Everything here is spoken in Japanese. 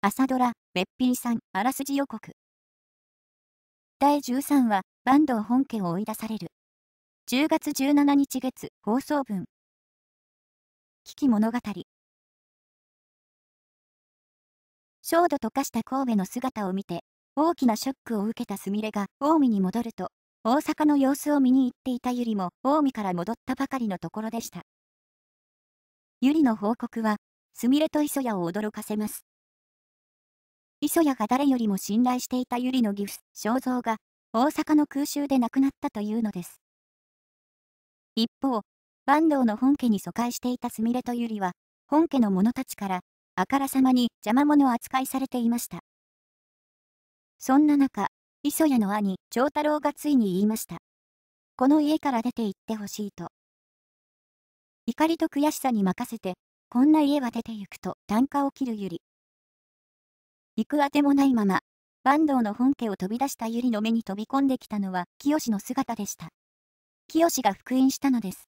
朝ドラ、べっぴんさん、あらすじ予告。第13話、坂東本家を追い出される。10月17日月、放送分。危機物語。焦土と化した神戸の姿を見て、大きなショックを受けたすみれが、近江に戻ると、大阪の様子を見に行っていたゆりも、近江から戻ったばかりのところでした。ゆりの報告は、すみれと磯谷を驚かせます。磯谷が誰よりも信頼していた百合の義父、肖像が、大阪の空襲で亡くなったというのです。一方、坂東の本家に疎開していたすみれと百合は、本家の者たちから、あからさまに邪魔者扱いされていました。そんな中、磯谷の兄、長太郎がついに言いました。この家から出て行ってほしいと。怒りと悔しさに任せて、こんな家は出て行くと、単価を切るゆり。行くあてもないまま、坂東の本家を飛び出したユリの目に飛び込んできたのは、清の姿でした。清が復員したのです。